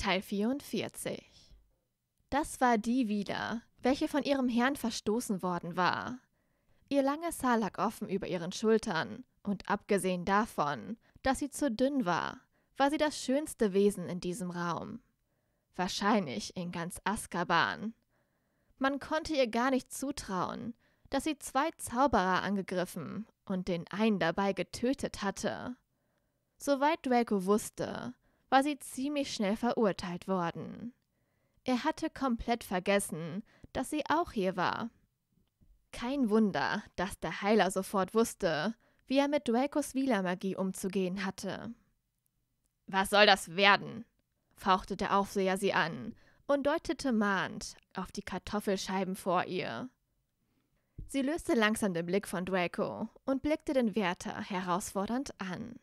Teil 44 Das war die wieder, welche von ihrem Herrn verstoßen worden war. Ihr langes Haar lag offen über ihren Schultern, und abgesehen davon, dass sie zu dünn war, war sie das schönste Wesen in diesem Raum. Wahrscheinlich in ganz Azkaban. Man konnte ihr gar nicht zutrauen, dass sie zwei Zauberer angegriffen und den einen dabei getötet hatte. Soweit Draco wusste, war sie ziemlich schnell verurteilt worden. Er hatte komplett vergessen, dass sie auch hier war. Kein Wunder, dass der Heiler sofort wusste, wie er mit Dracos Wielermagie umzugehen hatte. Was soll das werden? fauchte der Aufseher sie an und deutete mahnend auf die Kartoffelscheiben vor ihr. Sie löste langsam den Blick von Draco und blickte den Wärter herausfordernd an.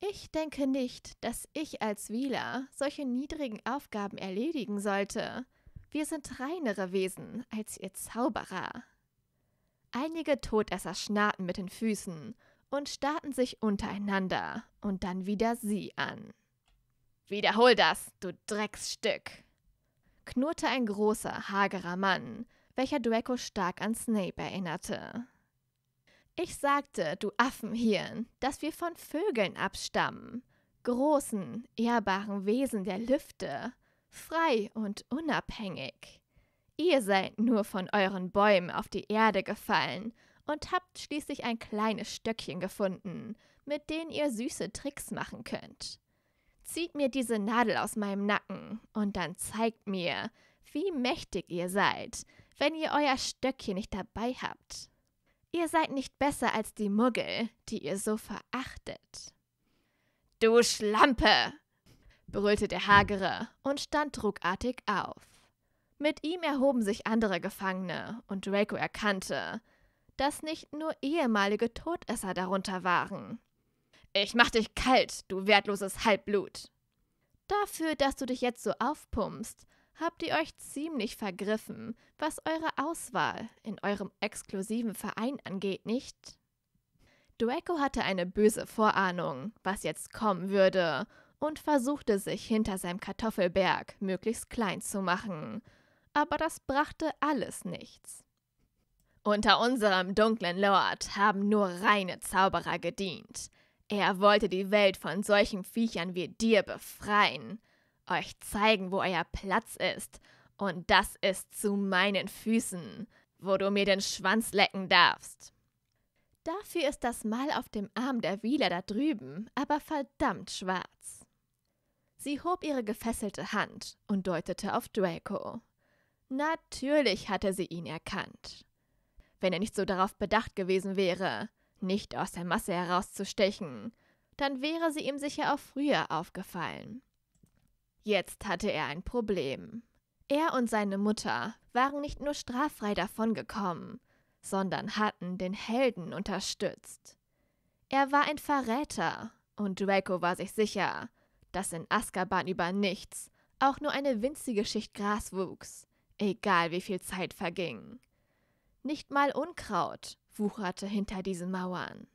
Ich denke nicht, dass ich als Wieler solche niedrigen Aufgaben erledigen sollte. Wir sind reinere Wesen als ihr Zauberer. Einige Todesser schnarrten mit den Füßen und starrten sich untereinander und dann wieder sie an. Wiederhol das, du Drecksstück! knurrte ein großer, hagerer Mann, welcher Draco stark an Snape erinnerte. Ich sagte, du Affenhirn, dass wir von Vögeln abstammen, großen, ehrbaren Wesen der Lüfte, frei und unabhängig. Ihr seid nur von euren Bäumen auf die Erde gefallen und habt schließlich ein kleines Stöckchen gefunden, mit dem ihr süße Tricks machen könnt. Zieht mir diese Nadel aus meinem Nacken und dann zeigt mir, wie mächtig ihr seid, wenn ihr euer Stöckchen nicht dabei habt. Ihr seid nicht besser als die Muggel, die ihr so verachtet. Du Schlampe! brüllte der Hagere und stand druckartig auf. Mit ihm erhoben sich andere Gefangene, und Draco erkannte, dass nicht nur ehemalige Todesser darunter waren. Ich mach dich kalt, du wertloses Halbblut. Dafür, dass du dich jetzt so aufpumpst, habt ihr euch ziemlich vergriffen, was eure Auswahl in eurem exklusiven Verein angeht, nicht? Dueco hatte eine böse Vorahnung, was jetzt kommen würde, und versuchte sich hinter seinem Kartoffelberg möglichst klein zu machen. Aber das brachte alles nichts. Unter unserem dunklen Lord haben nur reine Zauberer gedient. Er wollte die Welt von solchen Viechern wie dir befreien euch zeigen, wo euer Platz ist. Und das ist zu meinen Füßen, wo du mir den Schwanz lecken darfst. Dafür ist das Mal auf dem Arm der Wieler da drüben aber verdammt schwarz. Sie hob ihre gefesselte Hand und deutete auf Draco. Natürlich hatte sie ihn erkannt. Wenn er nicht so darauf bedacht gewesen wäre, nicht aus der Masse herauszustechen, dann wäre sie ihm sicher auch früher aufgefallen. Jetzt hatte er ein Problem. Er und seine Mutter waren nicht nur straffrei davongekommen, sondern hatten den Helden unterstützt. Er war ein Verräter und Draco war sich sicher, dass in Azkaban über nichts auch nur eine winzige Schicht Gras wuchs, egal wie viel Zeit verging. Nicht mal Unkraut wucherte hinter diesen Mauern.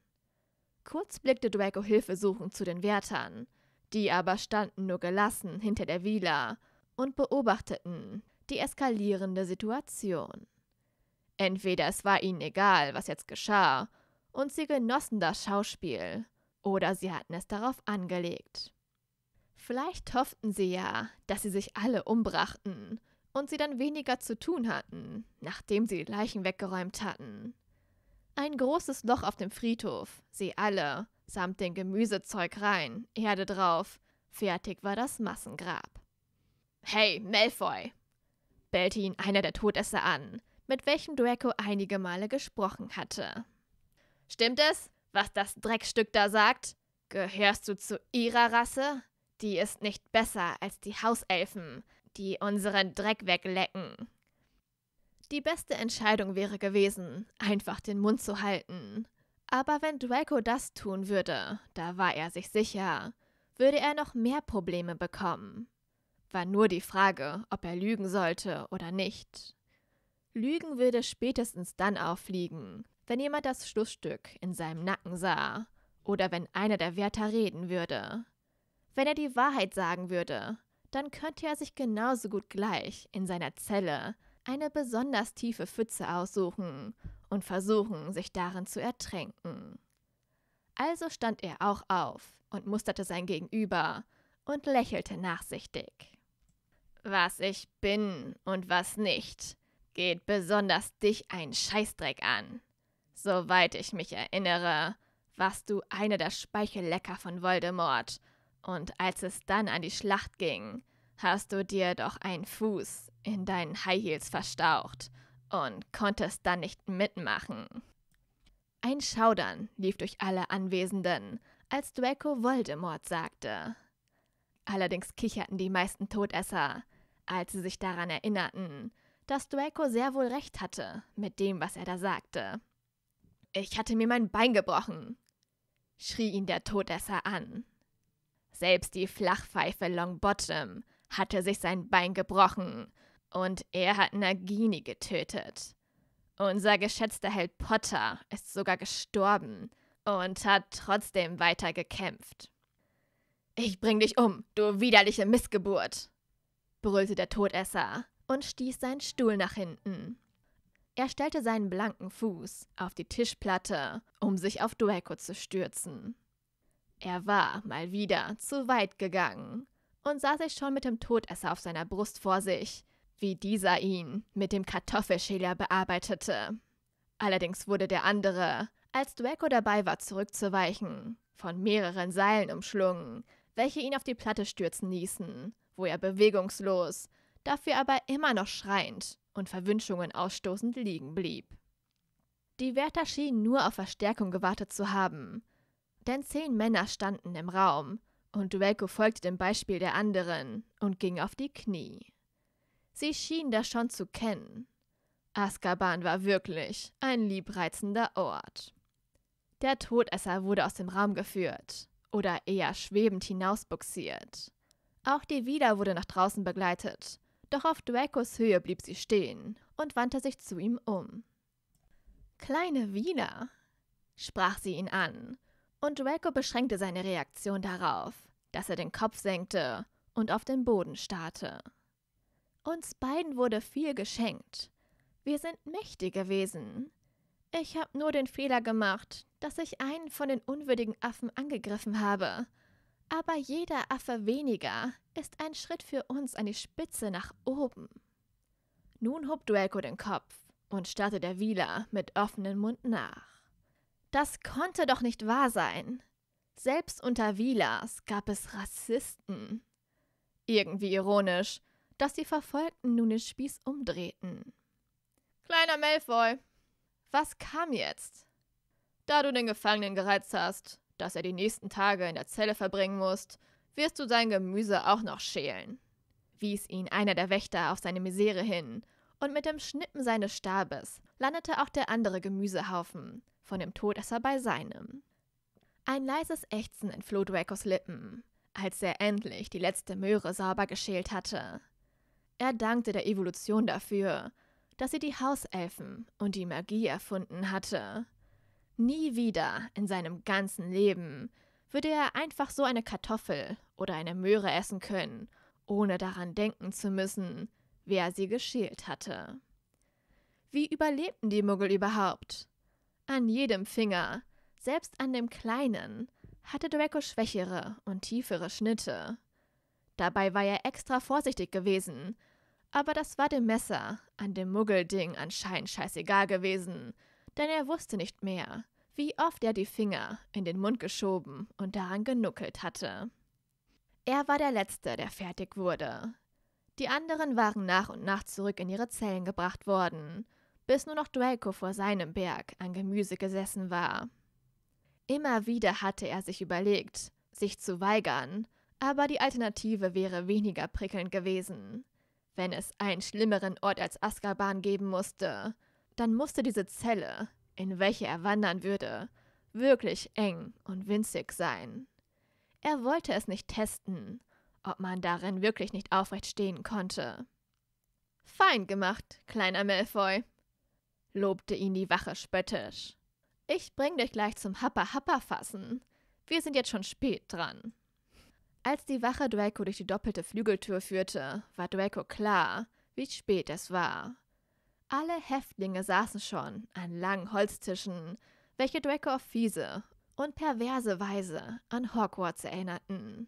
Kurz blickte Draco hilfesuchend zu den Wärtern, die aber standen nur gelassen hinter der Villa und beobachteten die eskalierende Situation. Entweder es war ihnen egal, was jetzt geschah, und sie genossen das Schauspiel, oder sie hatten es darauf angelegt. Vielleicht hofften sie ja, dass sie sich alle umbrachten und sie dann weniger zu tun hatten, nachdem sie die Leichen weggeräumt hatten. Ein großes Loch auf dem Friedhof, sie alle, samt dem Gemüsezeug rein, Erde drauf. Fertig war das Massengrab. Hey, Malfoy! bellte ihn einer der Todesser an, mit welchem Draco einige Male gesprochen hatte. Stimmt es, was das Dreckstück da sagt? Gehörst du zu ihrer Rasse? Die ist nicht besser als die Hauselfen, die unseren Dreck weglecken. Die beste Entscheidung wäre gewesen, einfach den Mund zu halten. Aber wenn Draco das tun würde, da war er sich sicher, würde er noch mehr Probleme bekommen. War nur die Frage, ob er lügen sollte oder nicht. Lügen würde spätestens dann auffliegen, wenn jemand das Schlussstück in seinem Nacken sah oder wenn einer der Wärter reden würde. Wenn er die Wahrheit sagen würde, dann könnte er sich genauso gut gleich in seiner Zelle eine besonders tiefe Pfütze aussuchen und versuchen, sich darin zu ertränken. Also stand er auch auf und musterte sein Gegenüber und lächelte nachsichtig. Was ich bin und was nicht, geht besonders dich ein Scheißdreck an. Soweit ich mich erinnere, warst du einer der Speichellecker von Voldemort, und als es dann an die Schlacht ging, hast du dir doch einen Fuß in deinen High Heels verstaucht und konntest dann nicht mitmachen. Ein Schaudern lief durch alle Anwesenden, als Draco Voldemort sagte. Allerdings kicherten die meisten Todesser, als sie sich daran erinnerten, dass Draco sehr wohl recht hatte mit dem, was er da sagte. Ich hatte mir mein Bein gebrochen, schrie ihn der Todesser an. Selbst die Flachpfeife Longbottom hatte sich sein Bein gebrochen und er hat Nagini getötet. Unser geschätzter Held Potter ist sogar gestorben und hat trotzdem weiter gekämpft. Ich bring dich um, du widerliche Missgeburt! brüllte der Todesser und stieß seinen Stuhl nach hinten. Er stellte seinen blanken Fuß auf die Tischplatte, um sich auf Draco zu stürzen. Er war mal wieder zu weit gegangen und sah sich schon mit dem Todesser auf seiner Brust vor sich, wie dieser ihn mit dem Kartoffelschäler bearbeitete. Allerdings wurde der andere, als Dweco dabei war zurückzuweichen, von mehreren Seilen umschlungen, welche ihn auf die Platte stürzen ließen, wo er bewegungslos, dafür aber immer noch schreiend und Verwünschungen ausstoßend liegen blieb. Die Wärter schienen nur auf Verstärkung gewartet zu haben, denn zehn Männer standen im Raum, und Duelko folgte dem Beispiel der anderen und ging auf die Knie. Sie schien das schon zu kennen. Azkaban war wirklich ein liebreizender Ort. Der Todesser wurde aus dem Raum geführt oder eher schwebend hinausbuxiert. Auch die Devida wurde nach draußen begleitet, doch auf Dracos Höhe blieb sie stehen und wandte sich zu ihm um. Kleine Wiener, sprach sie ihn an, und Draco beschränkte seine Reaktion darauf, dass er den Kopf senkte und auf den Boden starrte. Uns beiden wurde viel geschenkt. Wir sind mächtige Wesen. Ich habe nur den Fehler gemacht, dass ich einen von den unwürdigen Affen angegriffen habe. Aber jeder Affe weniger ist ein Schritt für uns an die Spitze nach oben. Nun hob Duelko den Kopf und starrte der Wieler mit offenem Mund nach. Das konnte doch nicht wahr sein. Selbst unter Wielers gab es Rassisten. Irgendwie ironisch, dass die Verfolgten nun den Spieß umdrehten. Kleiner Malfoy, was kam jetzt? Da du den Gefangenen gereizt hast, dass er die nächsten Tage in der Zelle verbringen muss, wirst du sein Gemüse auch noch schälen, wies ihn einer der Wächter auf seine Misere hin, und mit dem Schnippen seines Stabes landete auch der andere Gemüsehaufen, von dem Todesser bei seinem. Ein leises Ächzen entfloh Dracos Lippen, als er endlich die letzte Möhre sauber geschält hatte. Er dankte der Evolution dafür, dass sie die Hauselfen und die Magie erfunden hatte. Nie wieder in seinem ganzen Leben würde er einfach so eine Kartoffel oder eine Möhre essen können, ohne daran denken zu müssen, wer sie geschält hatte. Wie überlebten die Muggel überhaupt? An jedem Finger, selbst an dem kleinen, hatte Draco schwächere und tiefere Schnitte. Dabei war er extra vorsichtig gewesen, aber das war dem Messer an dem Muggelding anscheinend scheißegal gewesen, denn er wusste nicht mehr, wie oft er die Finger in den Mund geschoben und daran genuckelt hatte. Er war der Letzte, der fertig wurde. Die anderen waren nach und nach zurück in ihre Zellen gebracht worden, bis nur noch Draco vor seinem Berg an Gemüse gesessen war. Immer wieder hatte er sich überlegt, sich zu weigern, aber die Alternative wäre weniger prickelnd gewesen. Wenn es einen schlimmeren Ort als Azkaban geben musste, dann musste diese Zelle, in welche er wandern würde, wirklich eng und winzig sein. Er wollte es nicht testen, ob man darin wirklich nicht aufrecht stehen konnte. Fein gemacht, kleiner Malfoy, lobte ihn die Wache spöttisch. Ich bring dich gleich zum happa happa fassen Wir sind jetzt schon spät dran. Als die Wache Draco durch die doppelte Flügeltür führte, war Draco klar, wie spät es war. Alle Häftlinge saßen schon an langen Holztischen, welche Draco auf fiese und perverse Weise an Hogwarts erinnerten.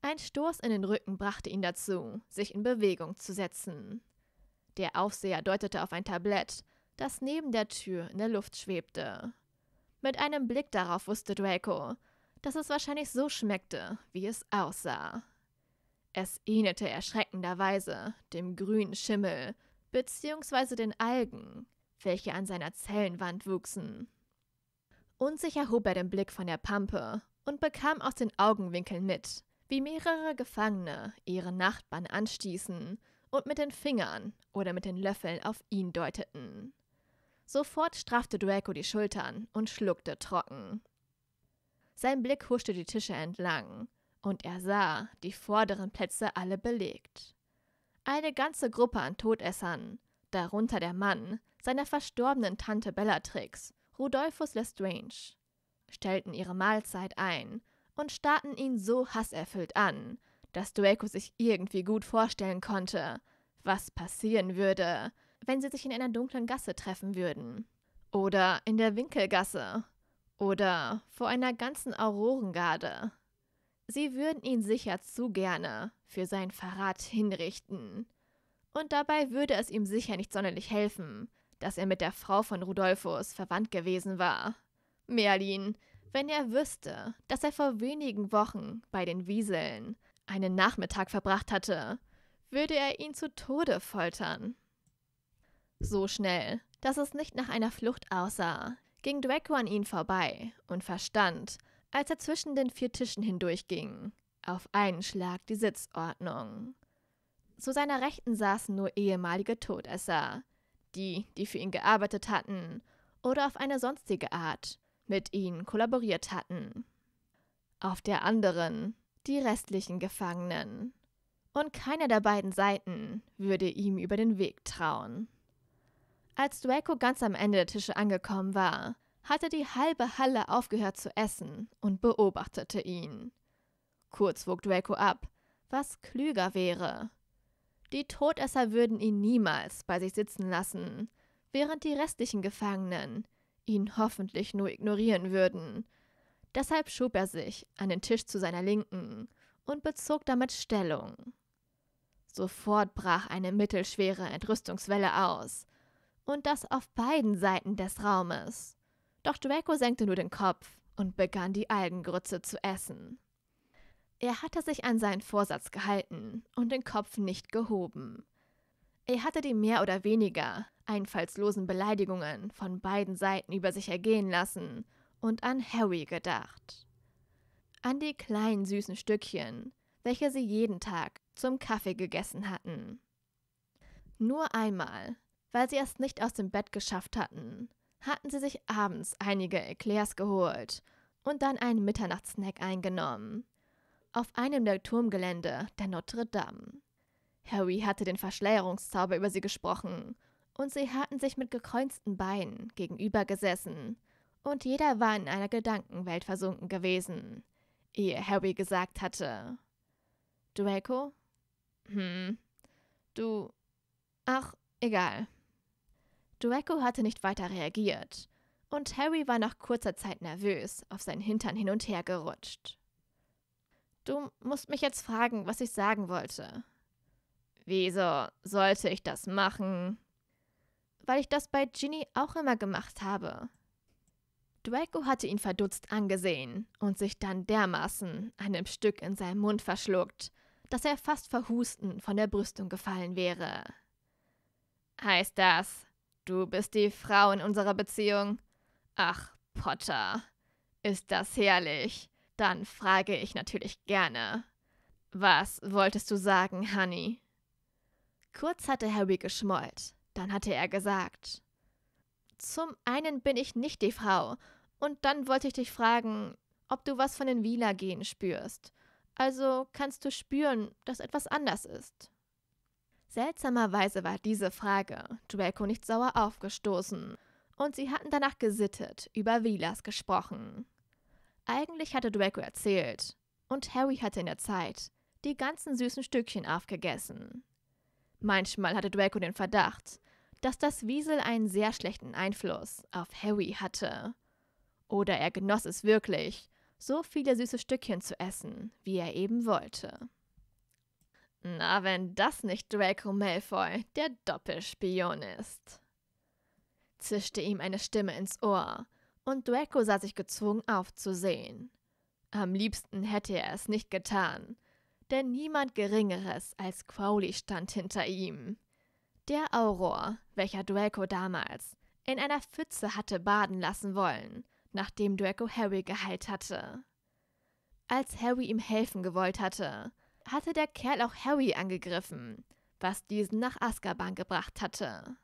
Ein Stoß in den Rücken brachte ihn dazu, sich in Bewegung zu setzen. Der Aufseher deutete auf ein Tablett, das neben der Tür in der Luft schwebte. Mit einem Blick darauf wusste Draco, dass es wahrscheinlich so schmeckte, wie es aussah. Es ähnelte erschreckenderweise dem grünen Schimmel bzw. den Algen, welche an seiner Zellenwand wuchsen. Unsicher hob er den Blick von der Pampe und bekam aus den Augenwinkeln mit, wie mehrere Gefangene ihre Nachbarn anstießen und mit den Fingern oder mit den Löffeln auf ihn deuteten. Sofort straffte Draco die Schultern und schluckte trocken. Sein Blick huschte die Tische entlang, und er sah, die vorderen Plätze alle belegt. Eine ganze Gruppe an Todessern, darunter der Mann, seiner verstorbenen Tante Bellatrix, Rudolphus Lestrange, stellten ihre Mahlzeit ein und starrten ihn so hasserfüllt an, dass Draco sich irgendwie gut vorstellen konnte, was passieren würde, wenn sie sich in einer dunklen Gasse treffen würden. Oder in der Winkelgasse, oder vor einer ganzen Aurorengarde. Sie würden ihn sicher zu gerne für seinen Verrat hinrichten. Und dabei würde es ihm sicher nicht sonderlich helfen, dass er mit der Frau von Rudolfus verwandt gewesen war. Merlin, wenn er wüsste, dass er vor wenigen Wochen bei den Wieseln einen Nachmittag verbracht hatte, würde er ihn zu Tode foltern. So schnell, dass es nicht nach einer Flucht aussah, ging Draco an ihn vorbei und verstand, als er zwischen den vier Tischen hindurchging, auf einen Schlag die Sitzordnung. Zu seiner Rechten saßen nur ehemalige Todesser, die, die für ihn gearbeitet hatten oder auf eine sonstige Art mit ihnen kollaboriert hatten. Auf der anderen die restlichen Gefangenen. Und keiner der beiden Seiten würde ihm über den Weg trauen. Als Draco ganz am Ende der Tische angekommen war, hatte die halbe Halle aufgehört zu essen und beobachtete ihn. Kurz wog Draco ab, was klüger wäre. Die Todesser würden ihn niemals bei sich sitzen lassen, während die restlichen Gefangenen ihn hoffentlich nur ignorieren würden. Deshalb schob er sich an den Tisch zu seiner Linken und bezog damit Stellung. Sofort brach eine mittelschwere Entrüstungswelle aus, und das auf beiden Seiten des Raumes. Doch Draco senkte nur den Kopf und begann die Algengrütze zu essen. Er hatte sich an seinen Vorsatz gehalten und den Kopf nicht gehoben. Er hatte die mehr oder weniger einfallslosen Beleidigungen von beiden Seiten über sich ergehen lassen und an Harry gedacht. An die kleinen süßen Stückchen, welche sie jeden Tag zum Kaffee gegessen hatten. Nur einmal weil sie es nicht aus dem Bett geschafft hatten, hatten sie sich abends einige Eclairs geholt und dann einen Mitternachtsnack eingenommen. Auf einem der Turmgelände der Notre Dame. Harry hatte den Verschleierungszauber über sie gesprochen und sie hatten sich mit gekreuzten Beinen gegenüber gesessen und jeder war in einer Gedankenwelt versunken gewesen, ehe Harry gesagt hatte: Draco? Hm, du. Ach, egal. Draco hatte nicht weiter reagiert. Und Harry war nach kurzer Zeit nervös, auf seinen Hintern hin und her gerutscht. Du musst mich jetzt fragen, was ich sagen wollte. Wieso sollte ich das machen? Weil ich das bei Ginny auch immer gemacht habe. Draco hatte ihn verdutzt angesehen und sich dann dermaßen einem Stück in seinem Mund verschluckt, dass er fast verhusten von der Brüstung gefallen wäre. Heißt das, Du bist die Frau in unserer Beziehung. Ach, Potter, ist das herrlich. Dann frage ich natürlich gerne. Was wolltest du sagen, Honey? Kurz hatte Harry geschmollt, dann hatte er gesagt. Zum einen bin ich nicht die Frau, und dann wollte ich dich fragen, ob du was von den wieler gehen spürst. Also kannst du spüren, dass etwas anders ist. Seltsamerweise war diese Frage Draco nicht sauer aufgestoßen, und sie hatten danach gesittet über Vilas gesprochen. Eigentlich hatte Draco erzählt, und Harry hatte in der Zeit die ganzen süßen Stückchen aufgegessen. Manchmal hatte Draco den Verdacht, dass das Wiesel einen sehr schlechten Einfluss auf Harry hatte. Oder er genoss es wirklich, so viele süße Stückchen zu essen, wie er eben wollte. Na, wenn das nicht Draco Malfoy, der Doppelspion ist, zischte ihm eine Stimme ins Ohr, und Draco sah sich gezwungen aufzusehen. Am liebsten hätte er es nicht getan, denn niemand Geringeres als Crowley stand hinter ihm. Der Auror, welcher Draco damals in einer Pfütze hatte baden lassen wollen, nachdem Draco Harry geheilt hatte. Als Harry ihm helfen gewollt hatte, hatte der Kerl auch Harry angegriffen, was diesen nach Azkaban gebracht hatte.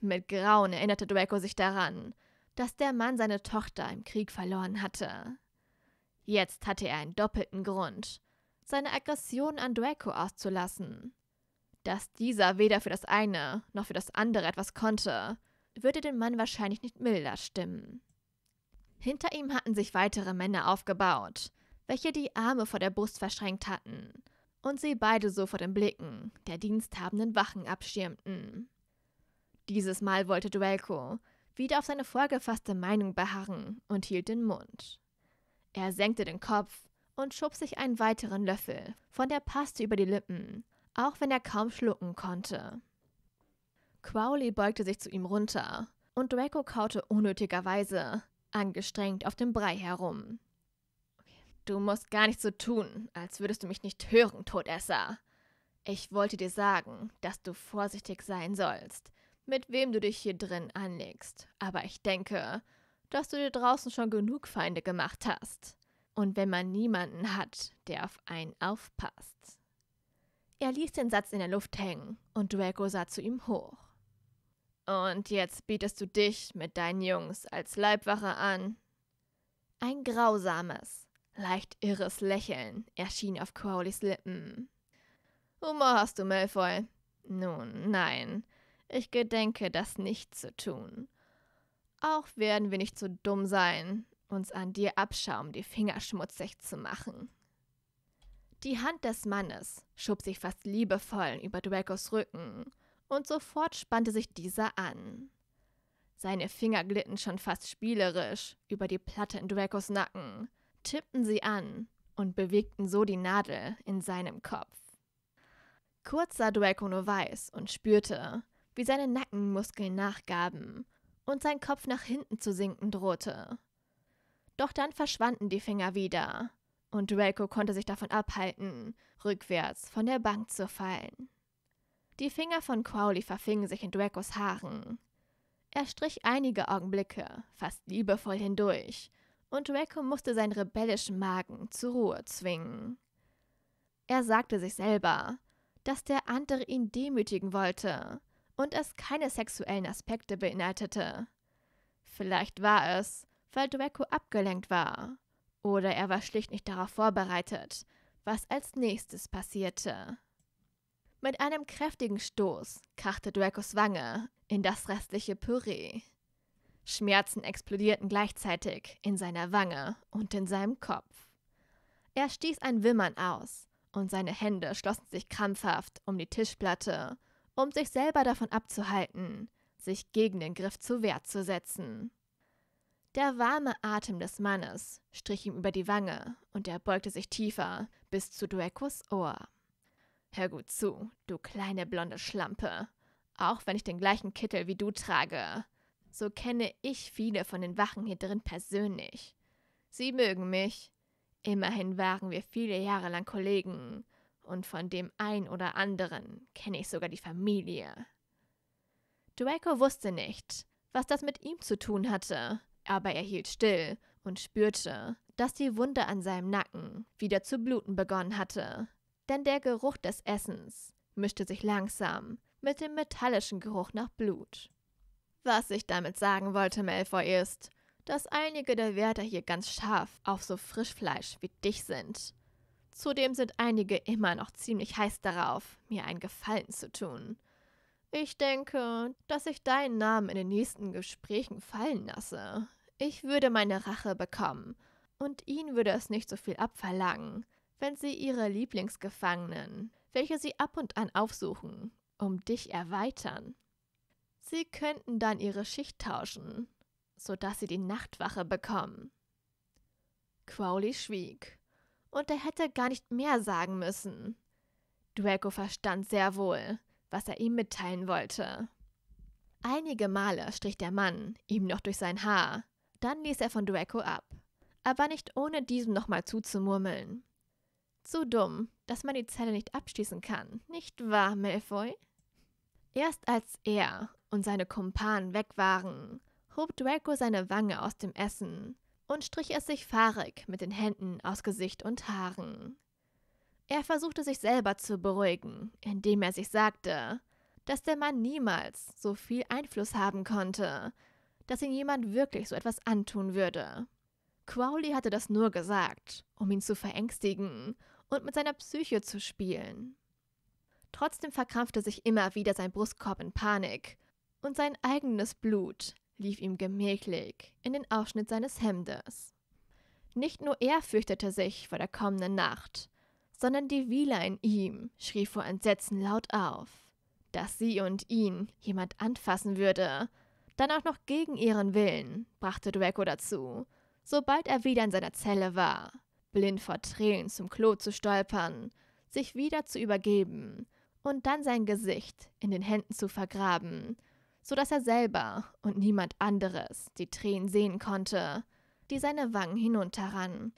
Mit Grauen erinnerte Draco sich daran, dass der Mann seine Tochter im Krieg verloren hatte. Jetzt hatte er einen doppelten Grund, seine Aggression an Draco auszulassen. Dass dieser weder für das eine noch für das andere etwas konnte, würde den Mann wahrscheinlich nicht milder stimmen. Hinter ihm hatten sich weitere Männer aufgebaut, welche die Arme vor der Brust verschränkt hatten und sie beide so vor den Blicken der diensthabenden Wachen abschirmten. Dieses Mal wollte Duelko wieder auf seine vorgefasste Meinung beharren und hielt den Mund. Er senkte den Kopf und schob sich einen weiteren Löffel von der Paste über die Lippen, auch wenn er kaum schlucken konnte. Crowley beugte sich zu ihm runter und Draco kaute unnötigerweise angestrengt auf dem Brei herum. Du musst gar nicht so tun, als würdest du mich nicht hören, Todesser. Ich wollte dir sagen, dass du vorsichtig sein sollst, mit wem du dich hier drin anlegst. Aber ich denke, dass du dir draußen schon genug Feinde gemacht hast. Und wenn man niemanden hat, der auf einen aufpasst. Er ließ den Satz in der Luft hängen und Draco sah zu ihm hoch. Und jetzt bietest du dich mit deinen Jungs als Leibwache an. Ein grausames, Leicht irres Lächeln erschien auf Crowleys Lippen. Humor hast du, Malfoy. Nun, nein, ich gedenke, das nicht zu tun. Auch werden wir nicht so dumm sein, uns an dir abschaum, die Finger schmutzig zu machen. Die Hand des Mannes schob sich fast liebevoll über Dracos Rücken, und sofort spannte sich dieser an. Seine Finger glitten schon fast spielerisch über die Platte in Dracos Nacken, tippten sie an und bewegten so die Nadel in seinem Kopf. Kurz sah Dueco nur weiß und spürte, wie seine Nackenmuskeln nachgaben und sein Kopf nach hinten zu sinken drohte. Doch dann verschwanden die Finger wieder und Draco konnte sich davon abhalten, rückwärts von der Bank zu fallen. Die Finger von Crowley verfingen sich in Dracos Haaren. Er strich einige Augenblicke fast liebevoll hindurch und Draco musste seinen rebellischen Magen zur Ruhe zwingen. Er sagte sich selber, dass der andere ihn demütigen wollte und es keine sexuellen Aspekte beinhaltete. Vielleicht war es, weil Draco abgelenkt war, oder er war schlicht nicht darauf vorbereitet, was als nächstes passierte. Mit einem kräftigen Stoß krachte Dracos Wange in das restliche Püree. Schmerzen explodierten gleichzeitig in seiner Wange und in seinem Kopf. Er stieß ein Wimmern aus und seine Hände schlossen sich krampfhaft um die Tischplatte, um sich selber davon abzuhalten, sich gegen den Griff zu Wehr zu setzen. Der warme Atem des Mannes strich ihm über die Wange und er beugte sich tiefer bis zu Duekos Ohr. Hör gut zu, du kleine blonde Schlampe. Auch wenn ich den gleichen Kittel wie du trage, so kenne ich viele von den Wachen hier drin persönlich. Sie mögen mich. Immerhin waren wir viele Jahre lang Kollegen, und von dem ein oder anderen kenne ich sogar die Familie. Draco wusste nicht, was das mit ihm zu tun hatte, aber er hielt still und spürte, dass die Wunde an seinem Nacken wieder zu bluten begonnen hatte. Denn der Geruch des Essens mischte sich langsam mit dem metallischen Geruch nach Blut. Was ich damit sagen wollte, Malfoy, ist, dass einige der Wärter hier ganz scharf auf so Frischfleisch wie dich sind. Zudem sind einige immer noch ziemlich heiß darauf, mir einen Gefallen zu tun. Ich denke, dass ich deinen Namen in den nächsten Gesprächen fallen lasse. Ich würde meine Rache bekommen, und ihnen würde es nicht so viel abverlangen, wenn sie ihre Lieblingsgefangenen, welche sie ab und an aufsuchen, um dich erweitern. Sie könnten dann ihre Schicht tauschen, sodass sie die Nachtwache bekommen. Crowley schwieg, und er hätte gar nicht mehr sagen müssen. Draco verstand sehr wohl, was er ihm mitteilen wollte. Einige Male strich der Mann ihm noch durch sein Haar, dann ließ er von Draco ab, aber nicht ohne diesem nochmal zuzumurmeln. Zu dumm, dass man die Zelle nicht abschließen kann, nicht wahr, Malfoy? Erst als er und seine Kumpanen weg waren, hob Draco seine Wange aus dem Essen und strich es sich fahrig mit den Händen aus Gesicht und Haaren. Er versuchte sich selber zu beruhigen, indem er sich sagte, dass der Mann niemals so viel Einfluss haben konnte, dass ihn jemand wirklich so etwas antun würde. Crowley hatte das nur gesagt, um ihn zu verängstigen und mit seiner Psyche zu spielen. Trotzdem verkrampfte sich immer wieder sein Brustkorb in Panik und sein eigenes Blut lief ihm gemächlich in den Ausschnitt seines Hemdes. Nicht nur er fürchtete sich vor der kommenden Nacht, sondern die Wieler in ihm schrie vor Entsetzen laut auf, dass sie und ihn jemand anfassen würde. Dann auch noch gegen ihren Willen, brachte Draco dazu, sobald er wieder in seiner Zelle war, blind vor Tränen zum Klo zu stolpern, sich wieder zu übergeben und dann sein Gesicht in den Händen zu vergraben sodass er selber und niemand anderes die Tränen sehen konnte, die seine Wangen hinunterrannen.